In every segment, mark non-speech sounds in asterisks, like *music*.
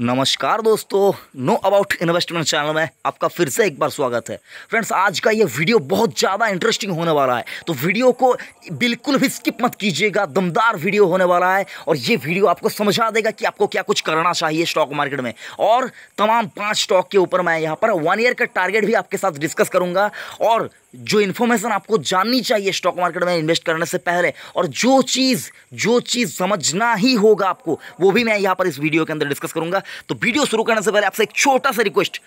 नमस्कार दोस्तों know about investment channel में आपका फिर से एक बार स्वागत है फ्रेंड्स आज का ये वीडियो बहुत ज़्यादा इंटरेस्टिंग होने वाला है तो वीडियो को बिल्कुल भी स्किप मत कीजिएगा दमदार वीडियो होने वाला है और ये वीडियो आपको समझा देगा कि आपको क्या कुछ करना चाहिए स्टॉक मार्केट में और तमाम पाँच स्टॉक के ऊपर मैं यहाँ पर वन ईयर का टारगेट भी आपके साथ डिस्कस करूँगा और जो इन्फॉर्मेशन आपको जाननी चाहिए स्टॉक मार्केट में इन्वेस्ट करने से पहले और जो चीज़ जो चीज़ समझना ही होगा आपको वो भी मैं यहाँ पर इस वीडियो के अंदर डिस्कस करूँगा तो वीडियो शुरू करने से पहले आपसे एक छोटा सा रिक्वेस्ट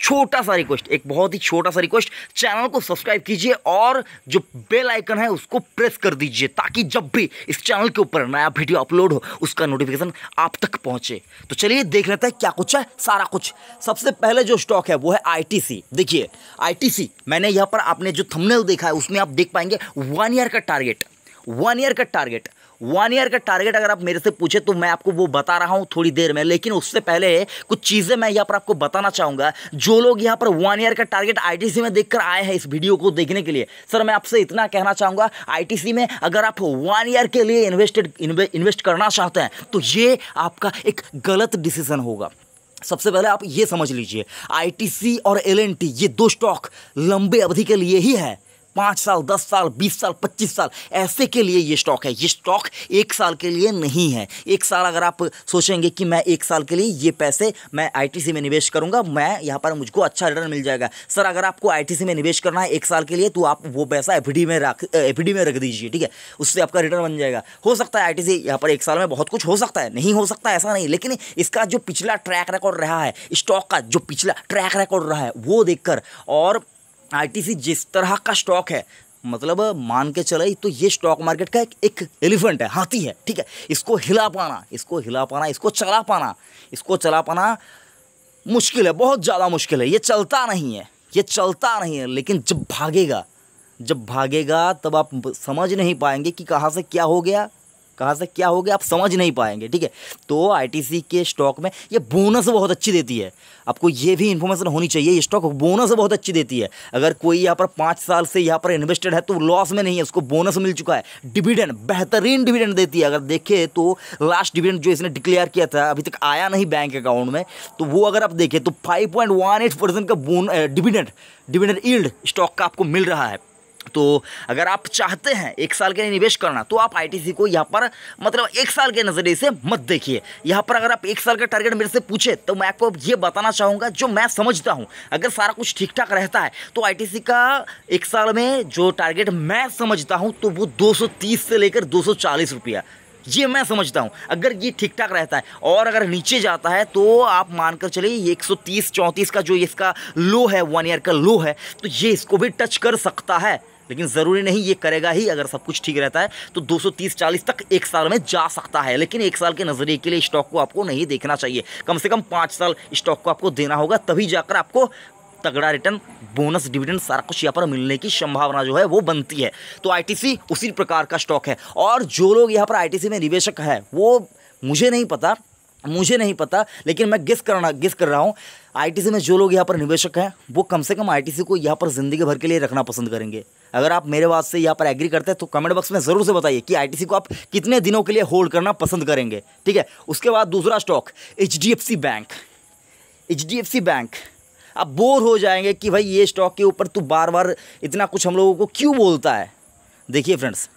छोटा सा रिक्वेस्ट एक बहुत ही छोटा सा रिक्वेस्ट चैनल को सब्सक्राइब कीजिए और जो बेल आइकन है उसको प्रेस कर दीजिए ताकि जब भी इस चैनल के ऊपर नया वीडियो अपलोड हो उसका नोटिफिकेशन आप तक पहुंचे तो चलिए देख लेते हैं क्या कुछ है सारा कुछ सबसे पहले जो स्टॉक है वो है आईटीसी देखिए आईटीसी मैंने यहाँ पर आपने जो थमनेल देखा है उसमें आप देख पाएंगे वन ईयर का टारगेट वन ईयर का टारगेट वन ईयर का टारगेट अगर आप मेरे से पूछे तो मैं आपको वो बता रहा हूँ थोड़ी देर में लेकिन उससे पहले कुछ चीज़ें मैं यहाँ पर आपको बताना चाहूँगा जो लोग यहाँ पर वन ईयर का टारगेट आई में देख आए हैं इस वीडियो को देखने के लिए सर मैं आपसे इतना कहना चाहूँगा आई में अगर आप वन ईयर के लिए इन्वेस्टेड इन्वेस्ट करना चाहते हैं तो ये आपका एक गलत डिसीजन होगा सबसे पहले आप ये समझ लीजिए आईटीसी और एलएनटी ये दो स्टॉक लंबे अवधि के लिए ही है पाँच साल दस साल बीस साल पच्चीस साल ऐसे के लिए ये स्टॉक है ये स्टॉक एक साल के लिए नहीं है एक साल अगर आप सोचेंगे कि मैं एक साल के लिए ये पैसे मैं आईटीसी में निवेश करूँगा मैं यहाँ पर मुझको अच्छा रिटर्न मिल जाएगा सर अगर आपको आईटीसी में निवेश करना है एक साल के लिए तो आप वो पैसा एफ में रख एफ में रख दीजिए ठीक है उससे आपका रिटर्न बन जाएगा हो सकता है आई यहाँ पर एक साल में बहुत कुछ हो सकता है नहीं हो सकता ऐसा नहीं लेकिन इसका जो पिछला ट्रैक रिकॉर्ड रहा है स्टॉक का जो पिछला ट्रैक रिकॉर्ड रहा है वो देखकर और आईटीसी जिस तरह का स्टॉक है मतलब मान के चले तो ये स्टॉक मार्केट का एक, एक एलिफेंट है हाथी है ठीक है इसको हिला पाना इसको हिला पाना इसको चला पाना इसको चला पाना मुश्किल है बहुत ज़्यादा मुश्किल है ये चलता नहीं है ये चलता नहीं है लेकिन जब भागेगा जब भागेगा तब आप समझ नहीं पाएंगे कि कहाँ से क्या हो गया कहाँ से क्या हो गया आप समझ नहीं पाएंगे ठीक है तो आईटीसी के स्टॉक में ये बोनस बहुत अच्छी देती है आपको ये भी इन्फॉर्मेशन होनी चाहिए ये स्टॉक बोनस बहुत अच्छी देती है अगर कोई यहाँ पर पाँच साल से यहाँ पर इन्वेस्टेड है तो लॉस में नहीं है उसको बोनस मिल चुका है डिविडेंड बेहतरीन डिविडेंड देती है अगर देखें तो लास्ट डिविडेंड जो इसने डिक्लेयर किया था अभी तक आया नहीं बैंक अकाउंट में तो वो अगर आप देखें तो फाइव का बोन डिविडेंड डिविडेंड ईल्ड स्टॉक का आपको मिल रहा है तो अगर आप चाहते हैं एक साल के लिए निवेश करना तो आप आईटीसी को यहाँ पर मतलब एक साल के नज़रिए से मत देखिए यहाँ पर अगर आप एक साल का टारगेट मेरे से पूछे तो मैं आपको ये बताना चाहूँगा जो मैं समझता हूँ अगर सारा कुछ ठीक ठाक रहता है तो आईटीसी का एक साल में जो टारगेट मैं समझता हूँ तो वो दो से लेकर दो रुपया ये मैं समझता हूँ अगर ये ठीक ठाक रहता है और अगर नीचे जाता है तो आप मानकर चलिए एक सौ तीस का जो इसका लो है वन ईयर का लो है तो ये इसको भी टच कर सकता है लेकिन ज़रूरी नहीं ये करेगा ही अगर सब कुछ ठीक रहता है तो 230-40 तक एक साल में जा सकता है लेकिन एक साल के नज़रिए के लिए स्टॉक को आपको नहीं देखना चाहिए कम से कम पाँच साल स्टॉक को आपको देना होगा तभी जाकर आपको तगड़ा रिटर्न बोनस डिविडेंड सारा कुछ यहाँ पर मिलने की संभावना जो है वो बनती है तो आई उसी प्रकार का स्टॉक है और जो लोग यहाँ पर आई में निवेशक है वो मुझे नहीं पता मुझे नहीं पता लेकिन मैं गिस करना गिस कर रहा हूँ आईटीसी में जो लोग यहाँ पर निवेशक हैं वो कम से कम आईटीसी को यहाँ पर ज़िंदगी भर के लिए रखना पसंद करेंगे अगर आप मेरे बात से यहाँ पर एग्री करते हैं तो कमेंट बॉक्स में ज़रूर से बताइए कि आईटीसी को आप कितने दिनों के लिए होल्ड करना पसंद करेंगे ठीक है उसके बाद दूसरा stock H bank H bank आप बोर हो जाएंगे कि भाई ये स्टॉक के ऊपर तू बार बार इतना कुछ हम लोगों को क्यों बोलता है देखिए फ्रेंड्स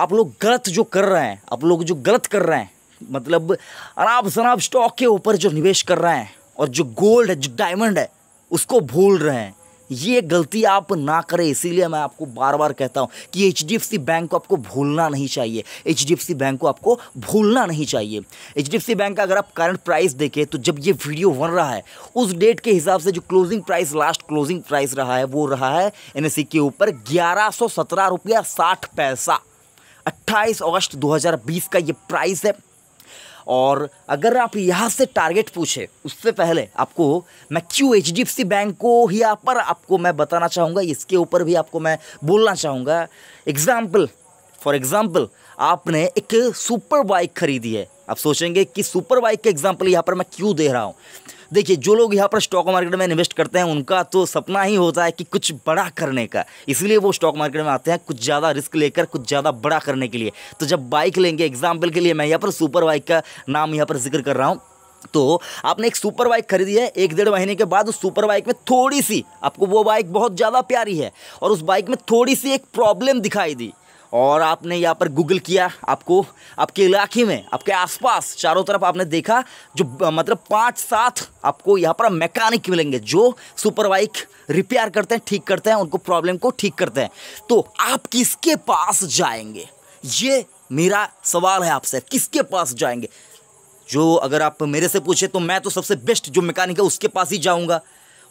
आप लोग गलत जो कर रहे हैं आप लोग जो गलत कर रहे हैं मतलब अराब शराब स्टॉक के ऊपर जो निवेश कर रहे हैं और जो गोल्ड है जो डायमंड है उसको भूल रहे हैं ये गलती आप ना करें इसीलिए मैं आपको बार बार कहता हूँ कि एच बैंक को आपको भूलना नहीं चाहिए एच बैंक को आपको भूलना नहीं चाहिए एच बैंक का अगर आप करंट प्राइस देखें तो जब ये वीडियो बन रहा है उस डेट के हिसाब से जो closing price last closing price रहा है वो रहा है एन e के ऊपर ग्यारह सौ रुपया साठ पैसा अट्ठाईस अगस्त दो का ये प्राइस है और अगर आप यहाँ से टारगेट पूछे उससे पहले आपको मैं क्यों H D F C bank को यहाँ पर आपको मैं बताना चाहूँगा इसके ऊपर भी आपको मैं बोलना चाहूँगा एग्ज़ाम्पल फॉर एग्ज़ाम्पल आपने एक सुपर बाइक खरीदी है आप सोचेंगे कि सुपर बाइक का एग्जाम्पल यहाँ पर मैं क्यों दे रहा हूँ देखिए जो लोग यहाँ पर स्टॉक मार्केट में इन्वेस्ट करते हैं उनका तो सपना ही होता है कि कुछ बड़ा करने का इसलिए वो स्टॉक मार्केट में आते हैं कुछ ज़्यादा रिस्क लेकर कुछ ज़्यादा बड़ा करने के लिए तो जब बाइक लेंगे एग्जाम्पल के लिए मैं यहाँ पर सुपर बाइक का नाम यहाँ पर जिक्र कर रहा हूँ तो आपने एक सुपर बाइक खरीदी है एक डेढ़ महीने के बाद उस सुपर बाइक में थोड़ी सी आपको वो बाइक बहुत ज़्यादा प्यारी है और उस बाइक में थोड़ी सी एक प्रॉब्लम दिखाई दी और आपने यहाँ पर गूगल किया आपको आपके इलाके में आपके आसपास चारों तरफ आपने देखा जो मतलब पाँच सात आपको यहाँ पर मैकेनिक मिलेंगे जो सुपर बाइक रिपेयर करते हैं ठीक करते हैं उनको प्रॉब्लम को ठीक करते हैं तो आप किसके पास जाएंगे ये मेरा सवाल है आपसे किसके पास जाएंगे जो अगर आप मेरे से पूछे तो मैं तो सबसे बेस्ट जो मैकेनिक है उसके पास ही जाऊँगा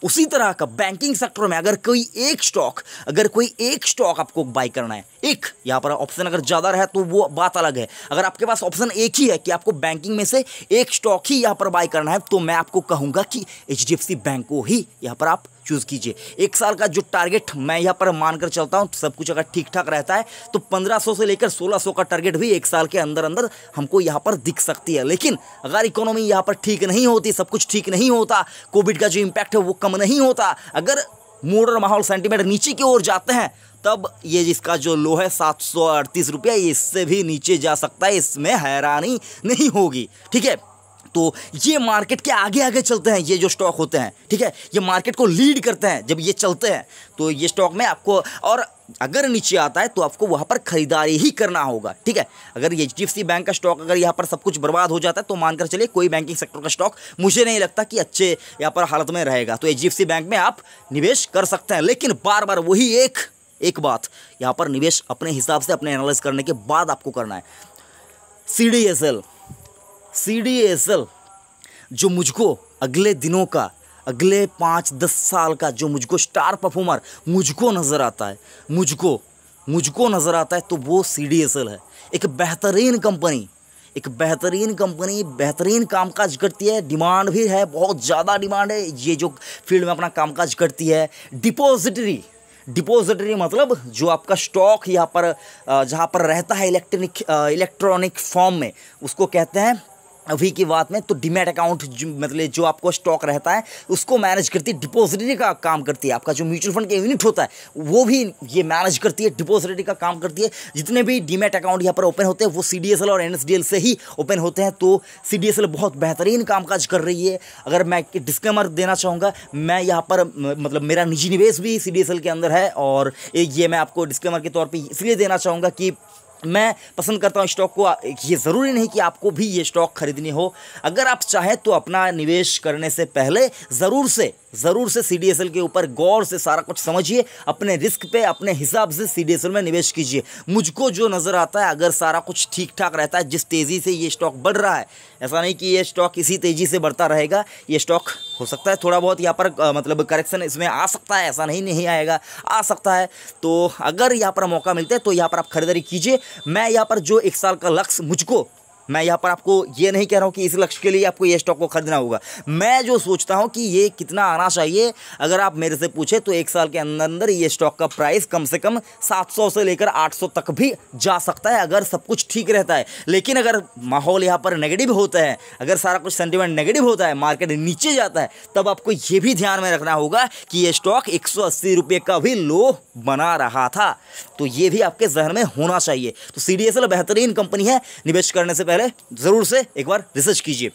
उसी तरह का बैंकिंग सेक्टर में अगर कोई एक स्टॉक अगर कोई एक स्टॉक आपको बाई करना है एक यहाँ पर ऑप्शन अगर ज़्यादा रहे तो वो बात अलग है अगर आपके पास ऑप्शन एक ही है कि आपको बैंकिंग में से एक स्टॉक ही यहाँ पर बाई करना है तो मैं आपको कहूँगा कि एच बैंक को ही यहाँ पर आप चूज़ कीजिए एक साल का जो टारगेट मैं यहाँ पर मानकर चलता हूँ सब कुछ अगर ठीक ठाक रहता है तो 1500 से लेकर 1600 का टारगेट भी एक साल के अंदर अंदर हमको यहाँ पर दिख सकती है लेकिन अगर इकोनॉमी यहाँ पर ठीक नहीं होती सब कुछ ठीक नहीं होता कोविड का जो इम्पैक्ट है वो कम नहीं होता अगर मूड और माहौल सेंटीमीटर नीचे की ओर जाते हैं तब ये इसका जो लो है सात सौ अड़तीस रुपया इससे भी नीचे जा सकता है इसमें हैरानी नहीं होगी ठीक है तो ये मार्केट के आगे आगे चलते हैं ये जो स्टॉक होते हैं ठीक है ये मार्केट को लीड करते हैं जब ये चलते हैं तो ये स्टॉक में आपको और अगर नीचे आता है तो आपको वहाँ पर खरीदारी ही करना होगा ठीक है अगर एच डी बैंक का स्टॉक अगर यहाँ पर सब कुछ बर्बाद हो जाता है तो मानकर चलिए कोई बैंकिंग सेक्टर का स्टॉक मुझे नहीं लगता कि अच्छे यहाँ पर हालत में रहेगा तो एच बैंक में आप निवेश कर सकते हैं लेकिन बार बार वही एक एक बात यहाँ पर निवेश अपने हिसाब से अपने एनालिस करने के बाद आपको करना है C D S L C D S L जो मुझको अगले दिनों का अगले पाँच दस साल का जो मुझको स्टार परफॉर्मर मुझको नज़र आता है मुझको मुझको नज़र आता है तो वो सी डी एस एल है एक बेहतरीन कंपनी एक बेहतरीन कंपनी बेहतरीन कामकाज करती है डिमांड भी है बहुत ज़्यादा डिमांड है ये जो फील्ड में अपना कामकाज करती है डिपोजिटरी डिपोजिटरी मतलब जो आपका स्टॉक यहाँ पर जहाँ पर रहता है इलेक्ट्रॉनिक इलेक्ट्रॉनिक फॉर्म में उसको कहते हैं अभी की बात में तो डीमेट अकाउंट मतलब जो आपको स्टॉक रहता है उसको मैनेज करती है डिपोजिटरी का काम करती है आपका जो म्यूचुअल फंड का यूनिट होता है वो भी ये मैनेज करती है डिपोजिटरी का काम करती है जितने भी डीमेट अकाउंट यहाँ पर ओपन होते हैं वो सी और एन से ही ओपन होते हैं तो सी बहुत बेहतरीन कामकाज कर रही है अगर मैं डिस्कमर देना चाहूँगा मैं यहाँ पर मतलब मेरा निजी निवेश भी सी के अंदर है और ये मैं आपको डिस्कमर के तौर पर इसलिए देना चाहूँगा कि मैं पसंद करता हूं स्टॉक को ये ज़रूरी नहीं कि आपको भी ये स्टॉक खरीदनी हो अगर आप चाहें तो अपना निवेश करने से पहले ज़रूर से ज़रूर से सी के ऊपर गौर से सारा कुछ समझिए अपने रिस्क पे अपने हिसाब से सी में निवेश कीजिए मुझको जो नज़र आता है अगर सारा कुछ ठीक ठाक रहता है जिस तेज़ी से ये स्टॉक बढ़ रहा है ऐसा नहीं कि ये स्टॉक इसी तेज़ी से बढ़ता रहेगा ये स्टॉक हो सकता है थोड़ा बहुत यहाँ पर आ, मतलब करेक्शन इसमें आ सकता है ऐसा नहीं नहीं आएगा आ सकता है तो अगर यहाँ पर मौका मिलता है तो यहाँ पर आप खरीदारी कीजिए मैं यहाँ पर जो एक साल का लक्ष्य मुझको मैं यहाँ पर आपको ये नहीं कह रहा हूँ कि इस लक्ष्य के लिए आपको ये स्टॉक को खरीदना होगा मैं जो सोचता हूँ कि ये कितना आना चाहिए अगर आप मेरे से पूछे तो एक साल के अंदर अंदर ये स्टॉक का प्राइस कम से कम 700 से लेकर 800 तक भी जा सकता है अगर सब कुछ ठीक रहता है लेकिन अगर माहौल यहाँ पर नेगेटिव होता है अगर सारा कुछ सेंटिमेंट नेगेटिव होता है मार्केट नीचे जाता है तब आपको ये भी ध्यान में रखना होगा कि ये स्टॉक एक रुपये का भी लो बना रहा था तो ये भी आपके जहन में होना चाहिए तो सी बेहतरीन कंपनी है निवेश करने से पहले पहले ज़रूर से एक बार रिसर्च कीजिए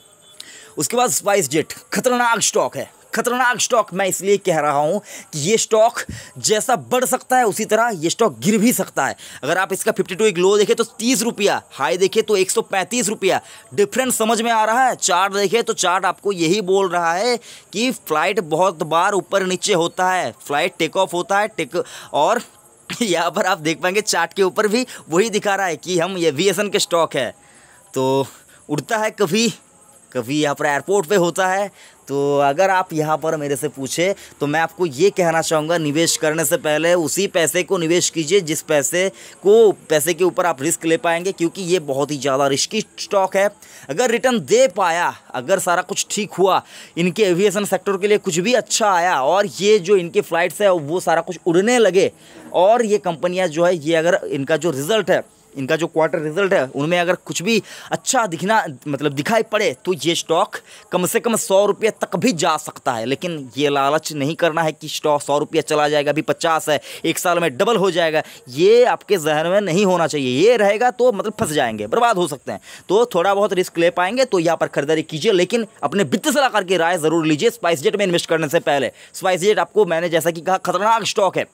उसके बाद स्पाइस जेट खतरनाक स्टॉक है खतरनाक स्टॉक मैं इसलिए कह रहा हूँ कि ये स्टॉक जैसा बढ़ सकता है उसी तरह ये स्टॉक गिर भी सकता है अगर आप इसका 52 टू एक लो देखें तो तीस रुपया हाई देखें तो एक सौ पैंतीस रुपया डिफरेंस समझ में आ रहा है चार्ट देखें तो चार्ट आपको यही बोल रहा है कि फ्लाइट बहुत बार ऊपर नीचे होता है फ्लाइट टेक ऑफ होता है टेक और *laughs* यहाँ पर आप देख पाएंगे चार्ट के ऊपर भी वही दिखा रहा है कि हम ये वी के स्टॉक है तो उड़ता है कभी कभी यहाँ पर एयरपोर्ट पे होता है तो अगर आप यहाँ पर मेरे से पूछे तो मैं आपको ये कहना चाहूँगा निवेश करने से पहले उसी पैसे को निवेश कीजिए जिस पैसे को पैसे के ऊपर आप रिस्क ले पाएंगे क्योंकि ये बहुत ही ज़्यादा रिस्की स्टॉक है अगर रिटर्न दे पाया अगर सारा कुछ ठीक हुआ इनके एविएशन सेक्टर के लिए कुछ भी अच्छा आया और ये जो इनके फ़्लाइट्स है वो सारा कुछ उड़ने लगे और ये कंपनियाँ जो है ये अगर इनका जो रिज़ल्ट है इनका जो क्वार्टर रिजल्ट है उनमें अगर कुछ भी अच्छा दिखना मतलब दिखाई पड़े तो ये स्टॉक कम से कम सौ रुपये तक भी जा सकता है लेकिन ये लालच नहीं करना है कि स्टॉक सौ रुपये चला जाएगा अभी पचास है एक साल में डबल हो जाएगा ये आपके जहन में नहीं होना चाहिए ये रहेगा तो मतलब फंस जाएंगे बर्बाद हो सकते हैं तो थोड़ा बहुत रिस्क ले पाएंगे तो यहाँ पर खरीदारी कीजिए लेकिन अपने वित्त सलाहकार की राय ज़रूर लीजिए स्पाइस जेट में इन्वेस्ट करने से पहले स्पाइस जेट आपको मैंने जैसा कि कहा खतरनाक स्टॉक है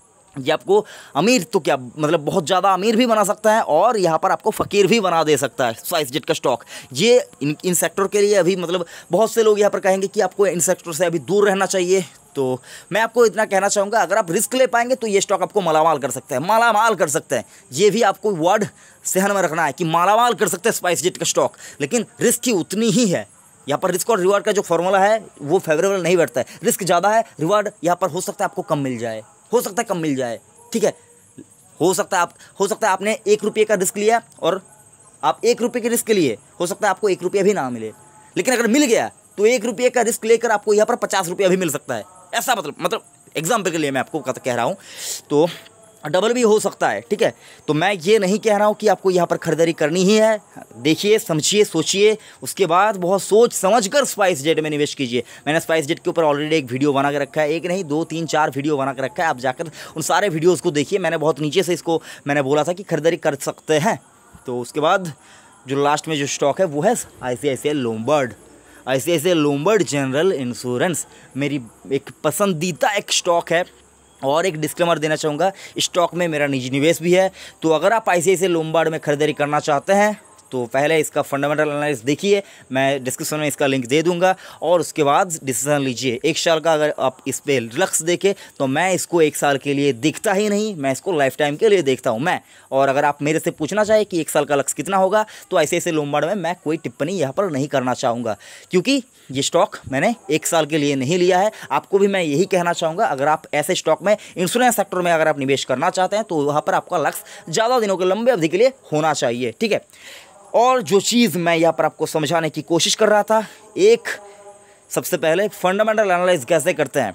ये आपको अमीर तो क्या मतलब बहुत ज़्यादा अमीर भी बना सकता है और यहाँ पर आपको फ़कीर भी बना दे सकता है स्पाइस जेट का स्टॉक ये इन इन सेक्टर के लिए अभी मतलब बहुत से लोग यहाँ पर कहेंगे कि आपको इन सेक्टर से अभी दूर रहना चाहिए तो मैं आपको इतना कहना चाहूँगा अगर आप रिस्क ले पाएंगे तो ये स्टॉक आपको मालामाल कर सकता है मालामाल कर सकते हैं ये भी आपको वर्ड सहन में रखना है कि मालामाल कर सकते हैं स्पाइस जेट का स्टॉक लेकिन रिस्क की उतनी ही है यहाँ पर रिस्क और रिवार्ड का जो फॉर्मूला है वो फेवरेबल नहीं बैठता है रिस्क ज़्यादा है रिवार्ड यहाँ पर हो सकता है आपको कम मिल जाए हो सकता है कम मिल जाए ठीक है हो सकता है आप हो सकता है आपने एक रुपये का रिस्क लिया और आप एक रुपये के रिस्क के लिए हो सकता है आपको एक रुपया भी ना मिले लेकिन अगर मिल गया तो एक रुपये का रिस्क लेकर आपको यहाँ पर पचास रुपया भी मिल सकता है ऐसा मतलब मतलब एग्जाम्पल के लिए मैं आपको कह रहा हूँ तो डबल भी हो सकता है ठीक है तो मैं ये नहीं कह रहा हूँ कि आपको यहाँ पर खरीदारी करनी ही है देखिए समझिए सोचिए उसके बाद बहुत सोच समझ कर स्पाइस जेट में निवेश कीजिए मैंने स्पाइस जेट के ऊपर ऑलरेडी एक वीडियो बना के रखा है एक नहीं दो तीन चार वीडियो बना के रखा है आप जाकर उन सारे वीडियोज़ को देखिए मैंने बहुत नीचे से इसको मैंने बोला था कि खरीदारी कर सकते हैं तो उसके बाद जो लास्ट में जो स्टॉक है वो है आई सी आई सी लोमबर्ड आई सी आई सी लोमबर्ड जनरल इंश्योरेंस मेरी एक पसंदीदा एक स्टॉक है और एक डिस्क्लेमर देना चाहूँगा स्टॉक में मेरा निजी निवेश भी है तो अगर आप ऐसे ऐसे लोमबार्ड में खरीदारी करना चाहते हैं तो पहले इसका फंडामेंटल एनालिसिस देखिए मैं डिस्क्रिप्शन में इसका लिंक दे दूंगा और उसके बाद डिसीजन लीजिए एक साल का अगर आप इस पर लक्ष्य देखें तो मैं इसको एक साल के लिए दिखता ही नहीं मैं इसको लाइफ टाइम के लिए देखता हूँ मैं और अगर आप मेरे से पूछना चाहें कि एक साल का लक्ष्य कितना होगा तो ऐसे ऐसे लोमबाड़ में मैं कोई टिप्पणी यहाँ पर नहीं करना चाहूँगा क्योंकि ये स्टॉक मैंने एक साल के लिए नहीं लिया है आपको भी मैं यही कहना चाहूँगा अगर आप ऐसे स्टॉक में इंश्योरेंस सेक्टर में अगर आप निवेश करना चाहते हैं तो वहाँ पर आपका लक्ष्य ज़्यादा दिनों के लंबे अवधि के लिए होना चाहिए ठीक है और जो चीज़ मैं यहाँ पर आपको समझाने की कोशिश कर रहा था एक सबसे पहले फंडामेंटल एनालिस कैसे करते हैं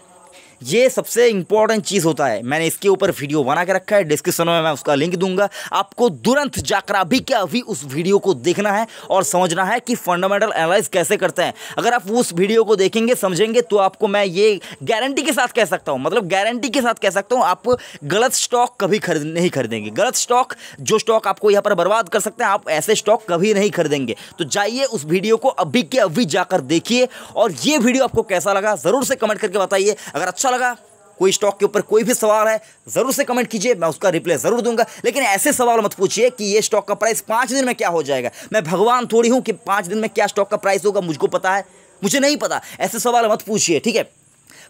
ये सबसे इंपॉर्टेंट चीज़ होता है मैंने इसके ऊपर वीडियो बना के रखा है डिस्क्रिप्शन में मैं उसका लिंक दूंगा आपको तुरंत जाकर अभी क्या अभी उस वीडियो को देखना है और समझना है कि फंडामेंटल एनालिस कैसे करते हैं अगर आप उस वीडियो को देखेंगे समझेंगे तो आपको मैं ये गारंटी के साथ कह सकता हूँ मतलब गारंटी के साथ कह सकता हूँ आप गलत स्टॉक कभी खरीद नहीं खरीदेंगे गलत स्टॉक जो स्टॉक आपको यहाँ पर बर्बाद कर सकते हैं आप ऐसे स्टॉक कभी नहीं खरीदेंगे तो जाइए उस वीडियो को अभी के अभी जाकर देखिए और ये वीडियो आपको कैसा लगा ज़रूर से कमेंट करके बताइए अगर अच्छा लगा कोई स्टॉक के ऊपर कोई भी सवाल है ज़रूर से कमेंट कीजिए मैं उसका रिप्लाई ज़रूर दूंगा लेकिन ऐसे सवाल मत पूछिए कि ये स्टॉक का प्राइस पाँच दिन में क्या हो जाएगा मैं भगवान थोड़ी हूँ कि पाँच दिन में क्या स्टॉक का प्राइस होगा मुझको पता है मुझे नहीं पता ऐसे सवाल मत पूछिए ठीक है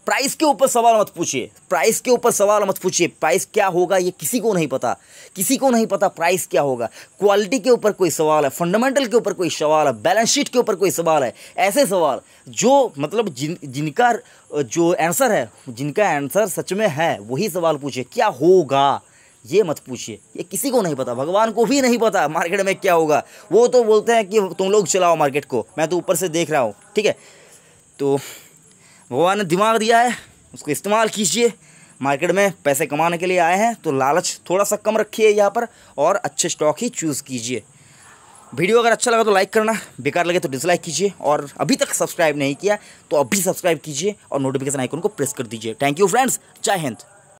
प्राइस के ऊपर सवाल मत पूछिए प्राइस के ऊपर सवाल मत पूछिए प्राइस क्या होगा ये किसी को नहीं पता किसी को नहीं पता प्राइस क्या होगा क्वालिटी के ऊपर कोई सवाल है फंडामेंटल के ऊपर कोई सवाल है बैलेंस शीट के ऊपर कोई सवाल है ऐसे सवाल जो मतलब जिन जिनका जो आंसर है जिनका आंसर सच में है वही सवाल पूछिए क्या होगा ये मत पूछिए ये किसी को नहीं पता भगवान को भी नहीं पता मार्केट में क्या होगा वो तो बोलते हैं कि तुम लोग चलाओ मार्केट को मैं तो ऊपर से देख रहा हूँ ठीक है तो भगवान ने दिमाग दिया है उसको इस्तेमाल कीजिए मार्केट में पैसे कमाने के लिए आए हैं तो लालच थोड़ा सा कम रखिए यहाँ पर और अच्छे स्टॉक ही चूज़ कीजिए वीडियो अगर अच्छा लगा तो लाइक करना बेकार लगे तो डिसलाइक कीजिए और अभी तक सब्सक्राइब नहीं किया तो अभी सब्सक्राइब कीजिए और नोटिफिकेशन आइकन को प्रेस कर दीजिए थैंक यू फ्रेंड्स जय हिंद